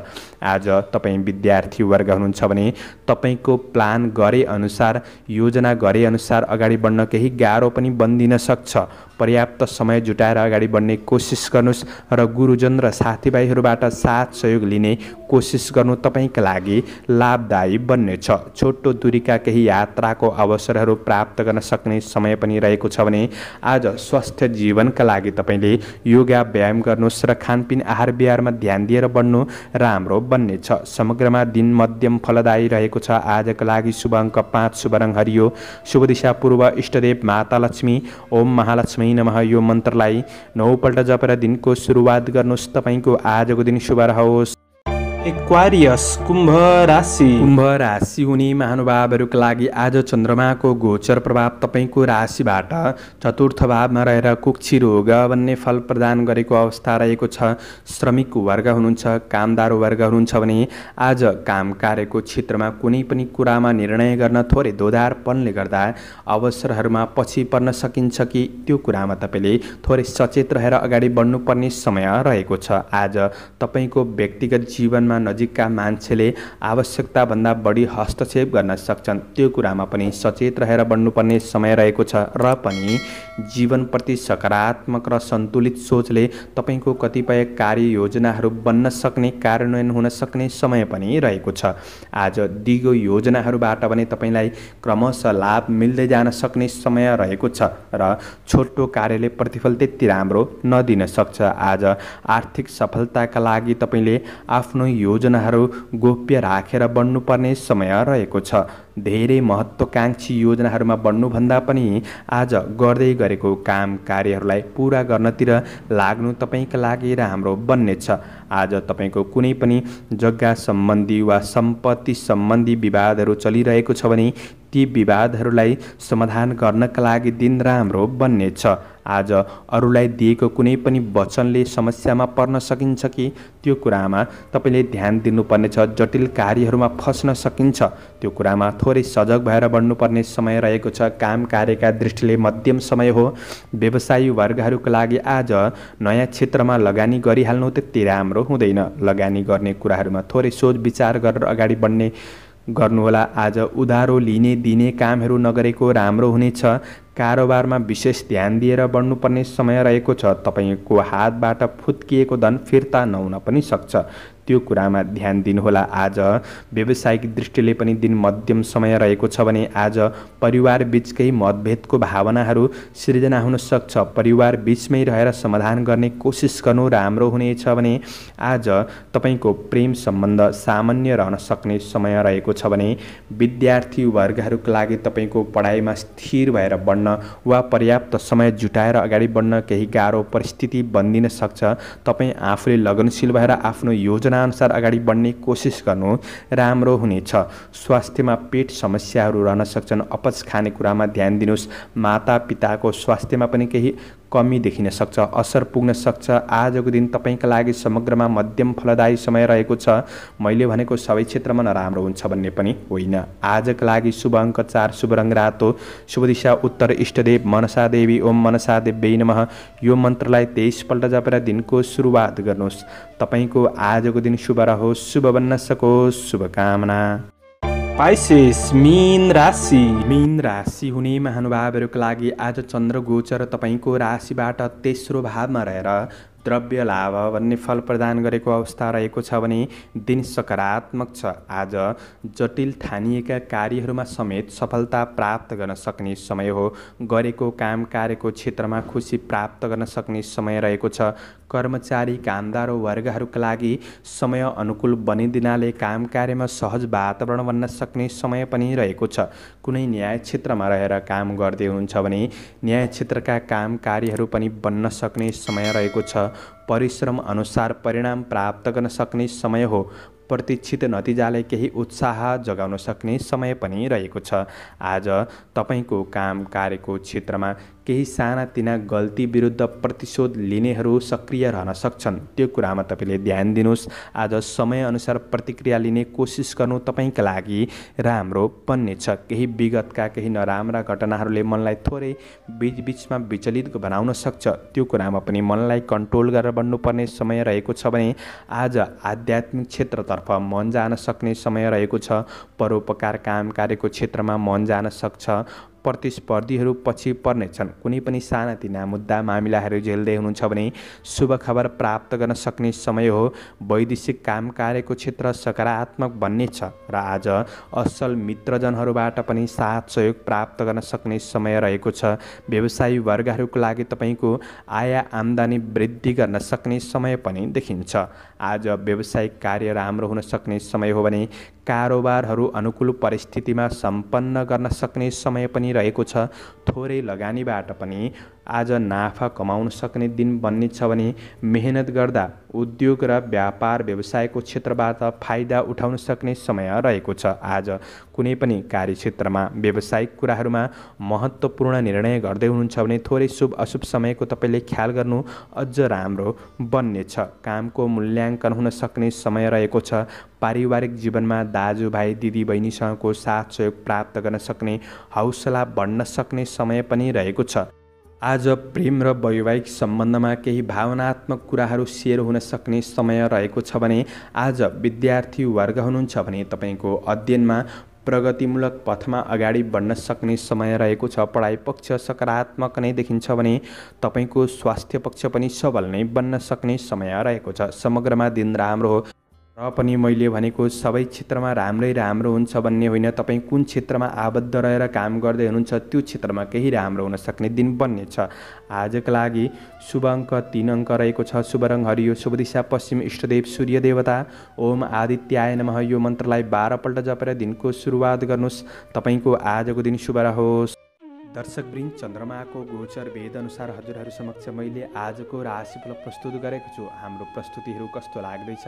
आज तपाईँ विद्यार्थी वर्ग हुनुहुन्छ भने तपाईँको प्लान गरे अनुसार योजना गरे अनुसार अगाडि बढ्न केही गाह्रो पनि बनिदिन सक्छ पर्याप्त समय जुटाएर अगाडि बढ्ने कोसिस गर्नुहोस् र गुरुजन र साथीभाइहरूबाट साथ सहयोग लिने कोसिस गर्नु तपाईँका लागि लाभदायी बन्नेछ छोटो दुरीका केही यात्राको अवसरहरू प्राप्त गर्न सक्ने समय पनि रहेको छ भने आज स्वस्थ जीवनका लागि तपाईँले योगा व्यायाम गर्नुहोस् र खानपिन आहार विहारमा ध्यान दिएर बन्नु राम्रो बन्नेछ समग्रमा दिन मध्यम फलदायी रहेको छ आजको लागि शुभ अङ्क पाँच शुभ रङ हरियो शुभ दिशा पूर्व इष्टदेव माता लक्ष्मी ओम महालक्ष्मी नमः यो मन्त्रलाई नौपल्ट जपेर दिनको सुरुवात गर्नुहोस् तपाईँको आजको दिन शुभ रहोस् एक्वारियस कुम्भ राशि कुम्भ राशि हुने महानुभावहरूको लागि आज चन्द्रमाको गोचर प्रभाव तपाईँको राशिबाट चतुर्थ भावमा रहेर कुक्षी रोग भन्ने फल प्रदान गरेको अवस्था रहेको छ श्रमिक वर्ग हुनुहुन्छ कामदार वर्ग हुनुहुन्छ भने आज काम कार्यको क्षेत्रमा कुनै पनि कुरामा निर्णय गर्न थोरै दोधारपनले गर्दा अवसरहरूमा पछि पर्न सकिन्छ कि त्यो कुरामा तपाईँले थोरै सचेत रहेर अगाडि बढ्नुपर्ने समय रहेको छ आज तपाईँको व्यक्तिगत जीवनमा नजिकका मान्छेले आवश्यकताभन्दा बढी हस्तक्षेप गर्न सक्छन् त्यो कुरामा पनि सचेत रहेर बन्नुपर्ने समय रहेको छ र पनि जीवनप्रति सकारात्मक र सन्तुलित सोचले तपाईँको कतिपय कार्य योजनाहरू बन्न सक्ने कार्यान्वयन हुन सक्ने समय पनि रहेको छ आज दिगो योजनाहरूबाट भने तपाईँलाई क्रमशः लाभ मिल्दै जान सक्ने समय रहेको छ र छोटो कार्यले प्रतिफल त्यति राम्रो नदिन सक्छ आज आर्थिक सफलताका लागि तपाईँले आफ्नो योजनाहरू गोप्य राखेर बन्नुपर्ने समय रहेको छ धेरै महत्त्वकाङ्क्षी योजनाहरूमा बढ्नुभन्दा पनि आज गर्दै गरेको काम कार्यहरूलाई पुरा गर्नतिर लाग्नु तपाईँका लागि राम्रो बन्नेछ आज तपाईँको कुनै पनि जग्गा सम्बन्धी वा सम्पत्ति सम्बन्धी विवादहरू चलिरहेको छ भने ती विवादहरूलाई समाधान गर्नका लागि दिन राम्रो बन्नेछ आज अरूलाई दिएको कुनै पनि वचनले समस्यामा पर्न सकिन्छ कि त्यो कुरामा तपाईँले ध्यान दिनुपर्नेछ जटिल कार्यहरूमा फस्न सकिन्छ त्यो कुरामा थो थोरै सजग भएर बढ्नुपर्ने समय रहेको छ काम कार्यका दृष्टिले मध्यम समय हो व्यवसायी वर्गहरूको लागि आज नयाँ क्षेत्रमा लगानी गरिहाल्नु त्यति राम्रो हुँदैन लगानी गर्ने कुराहरूमा थोरै सोच विचार गरेर अगाडि बढ्ने गर्नुहोला आज उधारो लिने दिने कामहरू नगरेको राम्रो हुनेछ कारोबारमा विशेष ध्यान दिएर बढ्नुपर्ने समय रहेको छ तपाईँको हातबाट फुत्किएको धन फिर्ता नहुन पनि सक्छ त्यो कुरामा ध्यान दिनुहोला आज व्यावसायिक दृष्टिले पनि दिन मध्यम समय रहेको छ भने आज परिवार बिचकै मतभेदको भावनाहरू सिर्जना हुन सक्छ परिवार बिचमै रहेर समाधान गर्ने कोसिस गर्नु राम्रो हुनेछ भने आज तपाईँको प्रेम सम्बन्ध सामान्य रहन सक्ने समय रहेको छ भने विद्यार्थी वर्गहरूको लागि तपाईँको पढाइमा स्थिर भएर बढ्न वा पर्याप्त समय जुटाएर अगाडि बढ्न केही गाह्रो परिस्थिति बनिदिन सक्छ तपाईँ आफूले लगनशील भएर आफ्नो योजना योजनाअनुसार अगाडि बढ्ने कोसिस गर्नु राम्रो हुनेछ स्वास्थ्यमा पेट समस्याहरू रहन सक्छन् अपच कुरामा ध्यान दिनुहोस् माता पिताको स्वास्थ्यमा पनि केही कमी देखिन सक्छ असर पुग्न सक्छ आजको दिन तपाईँका लागि समग्रमा मध्यम फलदायी समय रहेको छ मैले भनेको सबै क्षेत्रमा नराम्रो हुन्छ भन्ने पनि होइन आजको लागि शुभ अङ्क चार शुभ रङ रातो शुभ दिशा उत्तर इष्टदेव मनसा देवी ओम मनसा बेई नमः यो मन्त्रलाई तेइसपल्ट जपेर दिनको सुरुवात गर्नुहोस् तपाईँको आजको दिन शुभ रहोस् शुभ बन्न सकोस् शुभकामना पाइसेस मीन राशि मीन राशि हुने महानुभावहरूको लागि आज चन्द्र गोचर तपाईँको राशिबाट तेस्रो भावमा रहेर द्रव्य लाभ भन्ने फल प्रदान गरेको अवस्था रहेको छ भने दिन सकारात्मक छ आज जटिल ठानिएका कार्यहरूमा समेत सफलता प्राप्त गर्न सक्ने समय हो गरेको काम कार्यको क्षेत्रमा खुसी प्राप्त गर्न सक्ने समय रहेको छ कर्मचारी कामदार वर्गहरूका लागि समय अनुकूल बनिदिनाले काम कार्यमा सहज वातावरण बन्न सक्ने समय पनि रहेको छ कुनै न्याय क्षेत्रमा रहेर काम गर्दै हुनुहुन्छ भने न्याय क्षेत्रका काम कार्यहरू पनि बन्न सक्ने समय रहेको छ परिश्रम अनुसार परिणाम प्राप्त गर्न सक्ने समय हो प्रतीक्षित नतिजाले केही उत्साह जगाउन सक्ने समय पनि रहेको छ आज तपाईँको काम कार्यको क्षेत्रमा केही सानातिना गल्ती विरुद्ध प्रतिशोध लिनेहरू सक्रिय रहन सक्छन् त्यो कुरामा तपाईँले ध्यान दिनुहोस् आज समयअनुसार प्रतिक्रिया लिने कोसिस गर्नु तपाईँका लागि राम्रो छ केही विगतका केही नराम्रा घटनाहरूले मनलाई थोरै बिचबिचमा विचलित बनाउन सक्छ त्यो कुरामा पनि मनलाई कन्ट्रोल गरेर बन्नुपर्ने समय रहेको छ भने आज आध्यात्मिक क्षेत्रतर्फ मन जान सक्ने समय रहेको छ परोपकार काम कार्यको क्षेत्रमा मन जान सक्छ प्रतिस्पर्धीहरू पछि पर्नेछन् कुनै पनि सानातिना मुद्दा मामिलाहरू झेल्दै हुनुहुन्छ भने शुभ खबर प्राप्त गर्न सक्ने समय हो वैदेशिक काम कार्यको क्षेत्र सकारात्मक बन्ने छ र आज असल मित्रजनहरूबाट पनि साथ सहयोग प्राप्त गर्न सक्ने समय रहेको छ व्यवसायी वर्गहरूको लागि तपाईँको आय आम्दानी वृद्धि गर्न सक्ने समय पनि देखिन्छ आज व्यवसायिक कार्य राम्रो हुन सक्ने समय हो भने कारोबारहरू अनुकूल परिस्थितिमा सम्पन्न गर्न सक्ने समय पनि रहेको छ थोरै लगानीबाट पनि आज नाफा कमाउन सक्ने दिन बन्ने छ भने मेहनत गर्दा उद्योग र व्यापार व्यवसायको क्षेत्रबाट फाइदा उठाउन सक्ने समय रहेको छ आज कुनै पनि कार्यक्षेत्रमा व्यावसायिक कुराहरूमा महत्त्वपूर्ण निर्णय गर्दै हुनुहुन्छ भने थोरै शुभ अशुभ समयको तपाईँले ख्याल गर्नु अझ राम्रो बन्नेछ कामको मूल्याङ्कन हुन सक्ने समय रहेको छ पारिवारिक जीवनमा दाजुभाइ दिदीबहिनीसँगको साथ सहयोग प्राप्त गर्न सक्ने हौसला बढ्न सक्ने समय पनि रहेको छ आज प्रेम र वैवाहिक सम्बन्धमा केही भावनात्मक कुराहरू सेयर हुन सक्ने समय रहेको छ भने आज विद्यार्थी वर्ग हुनुहुन्छ भने तपाईँको अध्ययनमा प्रगतिमूलक पथमा अगाडि बढ्न सक्ने समय रहेको छ पढाइ पक्ष सकारात्मक नै देखिन्छ भने तपाईँको स्वास्थ्य पक्ष पनि सबल नै बन्न सक्ने समय रहेको छ समग्रमा दिन राम्रो हो र पनि मैले भनेको सबै क्षेत्रमा राम्रै राम्रो हुन्छ भन्ने होइन तपाईँ कुन क्षेत्रमा आबद्ध रहेर काम गर्दै हुनुहुन्छ त्यो क्षेत्रमा केही राम्रो हुन सक्ने दिन बन्नेछ आजको लागि शुभ अङ्क तिन अङ्क रहेको छ शुभ रङ हरियो शुभ दिशा पश्चिम इष्टदेव सूर्य देवता ओम आदित्याय नमः यो मन्त्रलाई बाह्रपल्ट जपेर दिनको सुरुवात गर्नुहोस् तपाईँको आजको दिन शुभ रहोस् दर्शकवृन्द चन्द्रमाको गोचर भेद अनुसार हजुरहरू समक्ष मैले आजको राशिफल प्रस्तुत गरेको छु हाम्रो प्रस्तुतिहरू कस्तो लाग्दैछ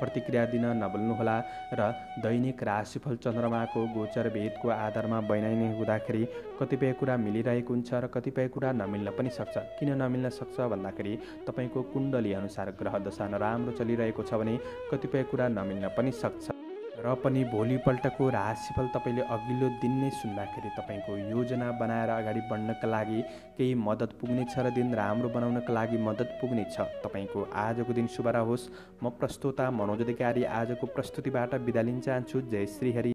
प्रतिक्रिया दिन नबोल्नुहोला र दैनिक राशिफल चन्द्रमाको गोचर भेदको आधारमा बनाइने हुँदाखेरि कतिपय कुरा मिलिरहेको हुन्छ र कतिपय कुरा नमिल्न पनि सक्छ किन नमिल्न सक्छ भन्दाखेरि तपाईँको कुण्डली अनुसार ग्रह दशा नराम्रो चलिरहेको छ भने कतिपय कुरा नमिल्न पनि सक्छ र पनि भोलिपल्टको राशिफल तपाईँले अघिल्लो दिन नै सुन्दाखेरि तपाईँको योजना बनाएर अगाडि बढ्नका लागि केही मद्दत पुग्नेछ र दिन राम्रो बनाउनका लागि मद्दत पुग्नेछ तपाईँको आजको दिन शुभ रहोस् म प्रस्तुता मनोज अधिकारी आजको प्रस्तुतिबाट बिदा लिन चाहन्छु जय श्री हरि